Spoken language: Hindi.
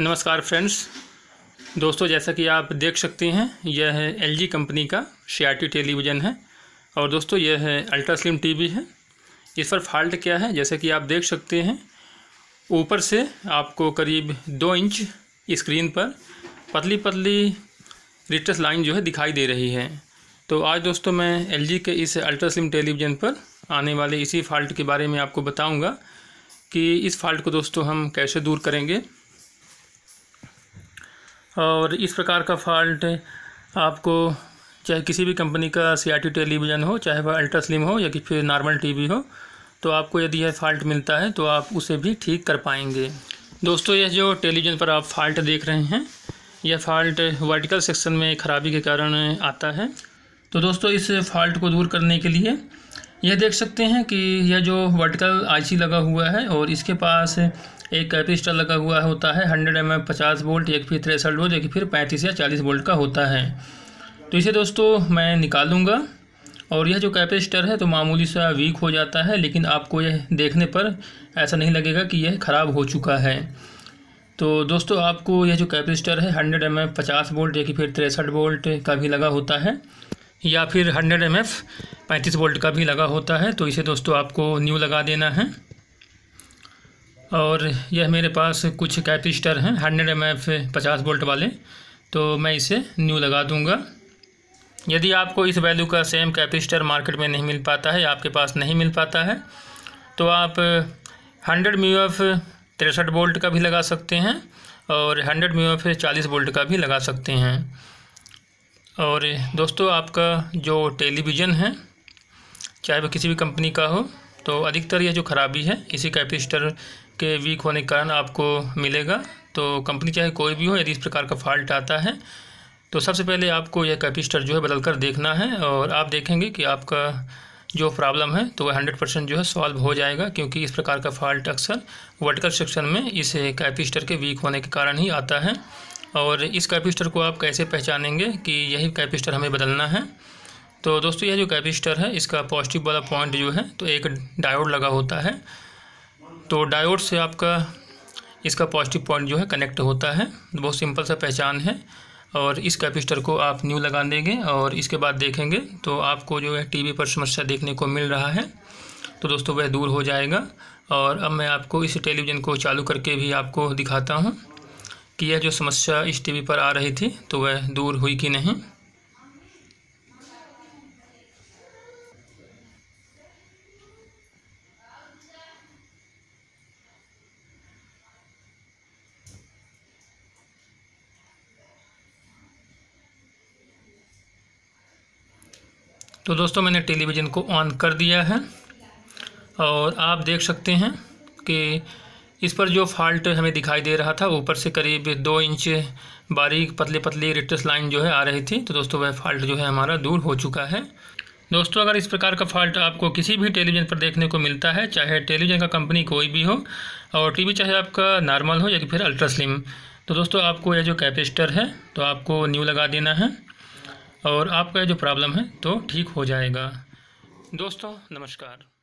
नमस्कार फ्रेंड्स दोस्तों जैसा कि आप देख सकते हैं यह है एल कंपनी का सी टेलीविज़न है और दोस्तों यह है अल्ट्रा स्लिम टीवी है इस पर फॉल्ट क्या है जैसा कि आप देख सकते हैं ऊपर से आपको करीब दो इंच स्क्रीन पर पतली पतली रिटस लाइन जो है दिखाई दे रही है तो आज दोस्तों मैं एल के इस अल्ट्रा स्लिम टेलीविज़न पर आने वाले इसी फॉल्ट के बारे में आपको बताऊँगा कि इस फॉल्ट को दोस्तों हम कैसे दूर करेंगे और इस प्रकार का फॉल्ट आपको चाहे किसी भी कंपनी का सी टेलीविज़न हो चाहे वह अल्ट्रा स्लिम हो या कि फिर नॉर्मल टीवी हो तो आपको यदि यह फॉल्ट मिलता है तो आप उसे भी ठीक कर पाएंगे दोस्तों यह जो टेलीविज़न पर आप फॉल्ट देख रहे हैं यह फॉल्ट वर्टिकल सेक्शन में खराबी के कारण आता है तो दोस्तों इस फॉल्ट को दूर करने के लिए यह देख सकते हैं कि यह जो वर्टिकल आईसी लगा हुआ है और इसके पास एक कैपेसिटर लगा हुआ होता है हंड्रेड एम एम पचास वोल्ट एक फिर थ्रेसल्ड वोल्ट एक फिर पैंतीस या चालीस वोल्ट का होता है तो इसे दोस्तों मैं निकालूंगा और यह जो कैपेसिटर है तो मामूली सा वीक हो जाता है लेकिन आपको यह देखने पर ऐसा नहीं लगेगा कि यह ख़राब हो चुका है तो दोस्तों आपको यह जो कैपेसिटर है हंड्रेड एम एफ पचास वोल्ट या कि फिर तिरसठ वोल्ट का भी लगा होता है या फिर हंड्रेड एम एफ पैंतीस वोल्ट का भी लगा होता है तो इसे दोस्तों आपको न्यू लगा देना है और यह मेरे पास कुछ कैपेसिटर हैं हंड्रेड एम एफ पचास वोल्ट वाले तो मैं इसे न्यू लगा दूँगा यदि आपको इस वैल्यू का सेम कैपेसिटर मार्केट में नहीं मिल पाता है आपके पास नहीं मिल पाता है तो आप हंड्रेड म्यू एफ तिरसठ वोल्ट का भी लगा सकते हैं और हंड्रेड म्यू एफ चालीस वोल्ट का भी लगा सकते हैं और दोस्तों आपका जो टेलीविज़न है चाहे वह किसी भी कंपनी का हो तो अधिकतर यह जो खराबी है इसी कैपेसिटर के वीक होने के कारण आपको मिलेगा तो कंपनी चाहे कोई भी हो यदि इस प्रकार का फॉल्ट आता है तो सबसे पहले आपको यह कैपेसिटर जो है बदल कर देखना है और आप देखेंगे कि आपका जो प्रॉब्लम है तो वह हंड्रेड परसेंट जो है सॉल्व हो जाएगा क्योंकि इस प्रकार का फॉल्ट अक्सर वर्टिकल सेक्शन में इस कैपेसिटर के वीक होने के कारण ही आता है और इस कैपेसिटर को आप कैसे पहचानेंगे कि यही कैपेसिटर हमें बदलना है तो दोस्तों यह जो कैपेसिटर है इसका पॉजिटिव वाला पॉइंट जो है तो एक डायोड लगा होता है तो डायोड से आपका इसका पॉजिटिव पॉइंट जो है कनेक्ट होता है बहुत सिंपल सा पहचान है और इस कैपेसिटर को आप न्यू लगा देंगे और इसके बाद देखेंगे तो आपको जो है टीवी पर समस्या देखने को मिल रहा है तो दोस्तों वह दूर हो जाएगा और अब मैं आपको इस टेलीविज़न को चालू करके भी आपको दिखाता हूँ कि यह जो समस्या इस टीवी पर आ रही थी तो वह दूर हुई कि नहीं तो दोस्तों मैंने टेलीविज़न को ऑन कर दिया है और आप देख सकते हैं कि इस पर जो फॉल्ट हमें दिखाई दे रहा था ऊपर से करीब दो इंच बारीक पतले पतली रिटस लाइन जो है आ रही थी तो दोस्तों वह फॉल्ट जो है हमारा दूर हो चुका है दोस्तों अगर इस प्रकार का फॉल्ट आपको किसी भी टेलीविज़न पर देखने को मिलता है चाहे टेलीविज़न का कंपनी कोई भी हो और टीवी चाहे आपका नॉर्मल हो या कि फिर अल्ट्रा स्लिम तो दोस्तों आपको यह जो कैपेसिटर है तो आपको न्यू लगा देना है और आपका जो प्रॉब्लम है तो ठीक हो जाएगा दोस्तों नमस्कार